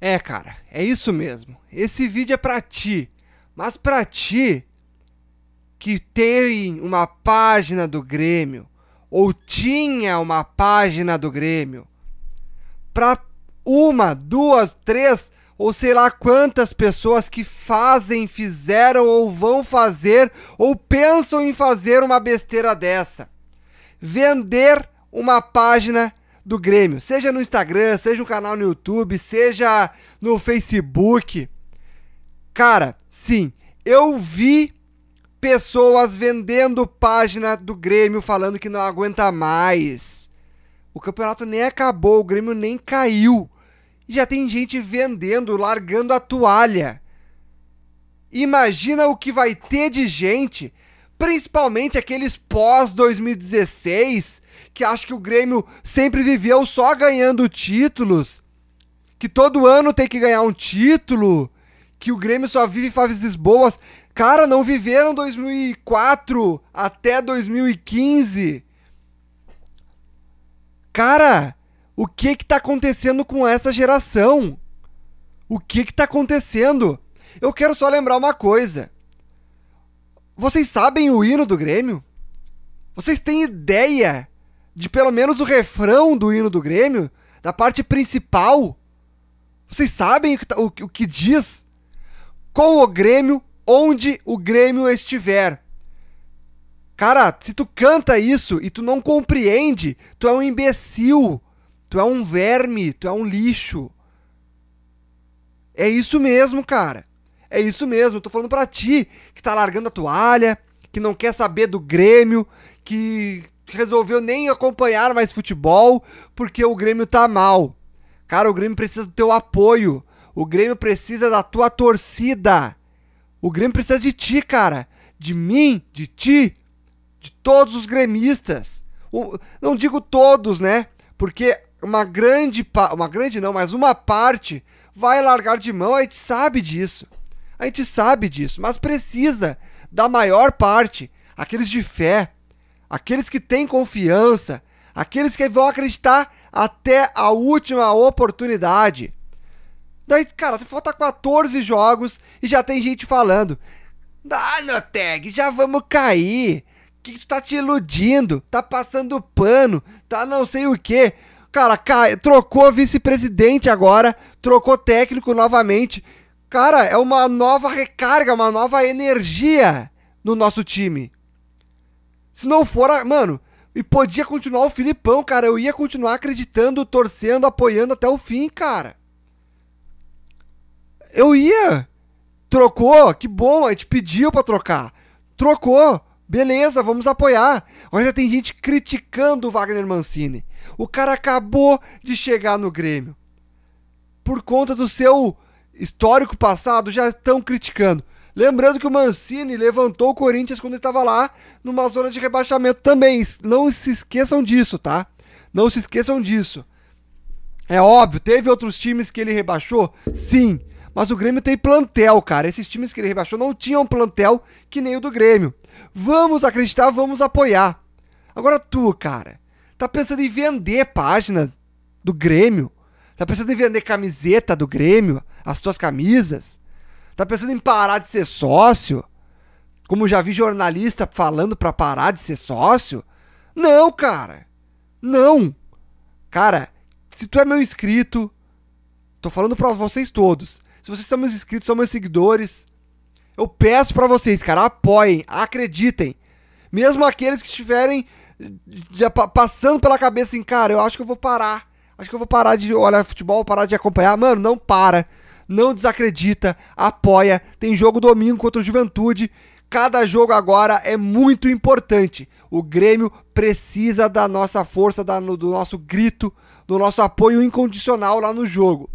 É, cara, é isso mesmo. Esse vídeo é para ti. Mas para ti que tem uma página do Grêmio ou tinha uma página do Grêmio, para uma, duas, três ou sei lá quantas pessoas que fazem, fizeram ou vão fazer ou pensam em fazer uma besteira dessa. Vender uma página do Grêmio, seja no Instagram, seja no canal no YouTube, seja no Facebook. Cara, sim, eu vi pessoas vendendo página do Grêmio falando que não aguenta mais. O campeonato nem acabou, o Grêmio nem caiu. E já tem gente vendendo, largando a toalha. Imagina o que vai ter de gente principalmente aqueles pós 2016 que acho que o Grêmio sempre viveu só ganhando títulos, que todo ano tem que ganhar um título, que o Grêmio só vive fases boas. Cara, não viveram 2004 até 2015. Cara, o que que tá acontecendo com essa geração? O que que tá acontecendo? Eu quero só lembrar uma coisa. Vocês sabem o hino do Grêmio? Vocês têm ideia de pelo menos o refrão do hino do Grêmio? Da parte principal? Vocês sabem o que, tá, o, o que diz? Com o Grêmio, onde o Grêmio estiver. Cara, se tu canta isso e tu não compreende, tu é um imbecil, tu é um verme, tu é um lixo. É isso mesmo, cara. É isso mesmo, eu tô falando para ti que tá largando a toalha, que não quer saber do Grêmio, que resolveu nem acompanhar mais futebol porque o Grêmio tá mal. Cara, o Grêmio precisa do teu apoio. O Grêmio precisa da tua torcida. O Grêmio precisa de ti, cara. De mim, de ti, de todos os gremistas. O, não digo todos, né? Porque uma grande, uma grande não, mas uma parte vai largar de mão, a gente sabe disso. A gente sabe disso, mas precisa da maior parte, aqueles de fé, aqueles que têm confiança, aqueles que vão acreditar até a última oportunidade. Daí, cara, falta 14 jogos e já tem gente falando. Ah, Noteg, já vamos cair. Que tu tá te iludindo, tá passando pano, tá não sei o quê? Cara, cai, trocou vice-presidente agora, trocou técnico novamente. Cara, é uma nova recarga, uma nova energia no nosso time. Se não for, mano, e podia continuar o Filipão, cara. Eu ia continuar acreditando, torcendo, apoiando até o fim, cara. Eu ia. Trocou, que bom, a gente pediu pra trocar. Trocou, beleza, vamos apoiar. Mas já tem gente criticando o Wagner Mancini. O cara acabou de chegar no Grêmio. Por conta do seu histórico passado já estão criticando. Lembrando que o Mancini levantou o Corinthians quando estava lá numa zona de rebaixamento também. Não se esqueçam disso, tá? Não se esqueçam disso. É óbvio, teve outros times que ele rebaixou? Sim. Mas o Grêmio tem plantel, cara. Esses times que ele rebaixou não tinham plantel que nem o do Grêmio. Vamos acreditar, vamos apoiar. Agora tu, cara, tá pensando em vender página do Grêmio? Tá pensando em vender camiseta do Grêmio? As suas camisas? Tá pensando em parar de ser sócio? Como já vi jornalista falando para parar de ser sócio? Não, cara. Não. Cara, se tu é meu inscrito, tô falando para vocês todos. Se vocês são meus inscritos, são meus seguidores, eu peço para vocês, cara, apoiem, acreditem. Mesmo aqueles que estiverem eh, já passando pela cabeça assim, cara, eu acho que eu vou parar acho que eu vou parar de olhar futebol, parar de acompanhar. Mano, não para. Não desacredita, apoia. Tem jogo domingo contra o Juventude. Cada jogo agora é muito importante. O Grêmio precisa da nossa força, da, do nosso grito, do nosso apoio incondicional lá no jogo.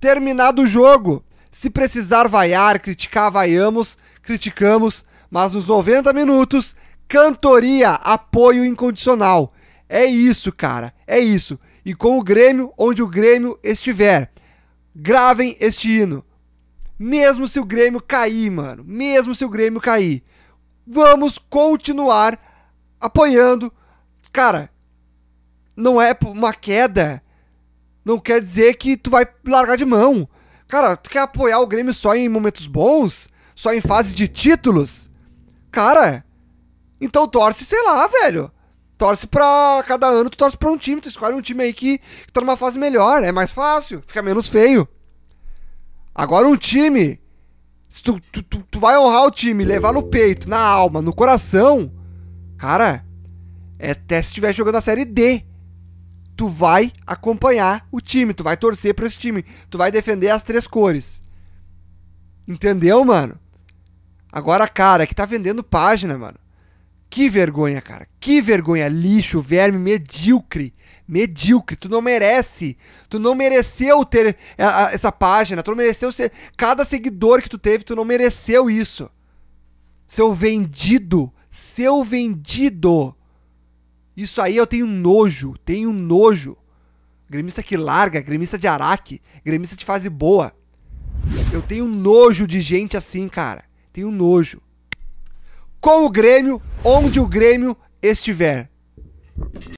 Terminado o jogo, se precisar vaiar, criticar, vaiamos, criticamos, mas nos 90 minutos, cantoria, apoio incondicional. É isso, cara. É isso. E com o Grêmio, onde o Grêmio estiver. Gravem este hino. Mesmo se o Grêmio cair, mano. Mesmo se o Grêmio cair. Vamos continuar apoiando. Cara, não é uma queda. Não quer dizer que tu vai largar de mão. Cara, tu quer apoiar o Grêmio só em momentos bons? Só em fase de títulos? Cara, então torce, sei lá, velho torce pra. Cada ano tu torce pra um time, tu escolhe um time aí que, que tá numa fase melhor, é mais fácil, fica menos feio. Agora um time. Se tu, tu, tu, tu vai honrar o time, levar no peito, na alma, no coração, cara, é até se estiver jogando a série D. Tu vai acompanhar o time, tu vai torcer pra esse time, tu vai defender as três cores. Entendeu, mano? Agora, cara, é que tá vendendo página, mano. Que vergonha, cara. Que vergonha. Lixo, verme, medíocre. Medíocre. Tu não merece. Tu não mereceu ter eh, essa página. Tu não mereceu ser. Cada seguidor que tu teve, tu não mereceu isso. Seu vendido. Seu vendido. Isso aí eu tenho nojo. Tenho nojo. Gremista que larga, gremista de araque, gremista de fase boa. Eu tenho nojo de gente assim, cara. Tenho nojo com o Grêmio, onde o Grêmio estiver.